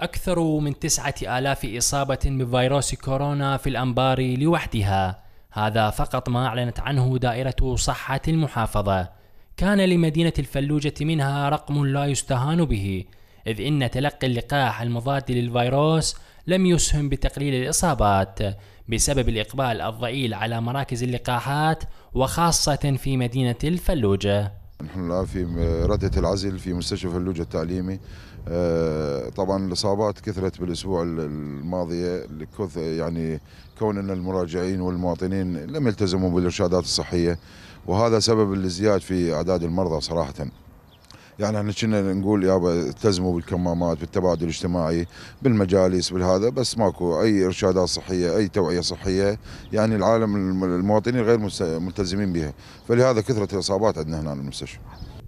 أكثر من تسعة آلاف إصابة بفيروس كورونا في الأنبار لوحدها هذا فقط ما أعلنت عنه دائرة صحة المحافظة كان لمدينة الفلوجة منها رقم لا يستهان به إذ إن تلقي اللقاح المضاد للفيروس لم يسهم بتقليل الإصابات بسبب الإقبال الضئيل على مراكز اللقاحات وخاصة في مدينة الفلوجة نحن الآن في ردة العزل في مستشفى اللوجة التعليمي آه، طبعا الإصابات كثرت بالأسبوع الماضية يعني كون أن المراجعين والمواطنين لم يلتزموا بالإرشادات الصحية وهذا سبب الازدياد في أعداد المرضى صراحةً يعني احنا كنا نقول يابا التزموا بالكمامات بالتباعد الاجتماعي بالمجالس بالهذا بس ماكو اي ارشادات صحيه اي توعيه صحيه يعني العالم المواطنين غير ملتزمين بها فلهذا كثره الاصابات عندنا هنا بالمستشفى.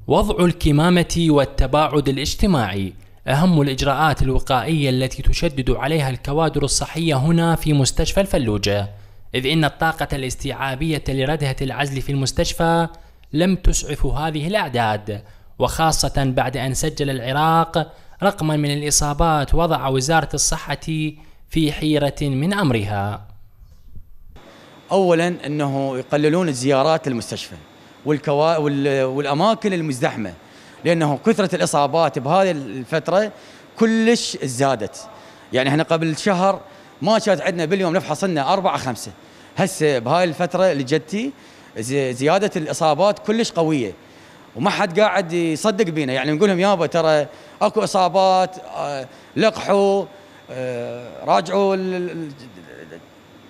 وضع الكمامه والتباعد الاجتماعي اهم الاجراءات الوقائيه التي تشدد عليها الكوادر الصحيه هنا في مستشفى الفلوجه اذ ان الطاقه الاستيعابيه لردهه العزل في المستشفى لم تسعف هذه الاعداد وخاصة بعد أن سجل العراق رقما من الإصابات وضع وزارة الصحة في حيرة من أمرها أولا أنه يقللون الزيارات للمستشفى والكوا... وال... والأماكن المزدحمة لأنه كثرة الإصابات بهذه الفترة كلش زادت يعني احنا قبل شهر ما كانت عندنا باليوم نفحص لنا أربعة خمسة هسه بهاي الفترة اللي جتي زيادة الإصابات كلش قوية وما حد قاعد يصدق بينا يعني نقول لهم يابا ترى اكو اصابات آه، لقحوا آه، راجعوا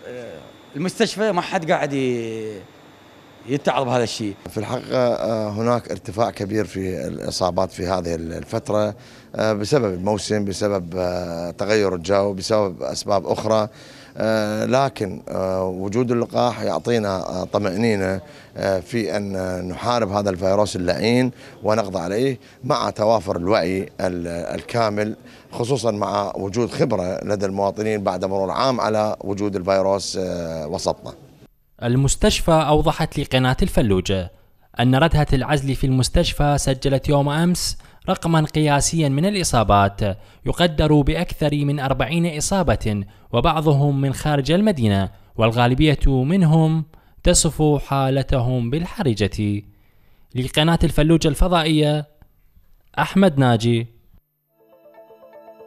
آه، المستشفى ما حد قاعد يتعظ بهذا الشيء في الحقيقة هناك ارتفاع كبير في الإصابات في هذه الفترة بسبب الموسم بسبب تغير الجو بسبب أسباب أخرى آه، لكن آه، وجود اللقاح يعطينا آه، طمأنينة في أن نحارب هذا الفيروس اللعين ونقضى عليه مع توافر الوعي الكامل خصوصا مع وجود خبرة لدى المواطنين بعد مرور عام على وجود الفيروس وسطنا المستشفى أوضحت لقناة الفلوجة أن ردهة العزل في المستشفى سجلت يوم أمس رقما قياسيا من الإصابات يقدر بأكثر من أربعين إصابة وبعضهم من خارج المدينة والغالبية منهم تصف حالتهم بالحرجة لقناة الفلوجة الفضائية أحمد ناجي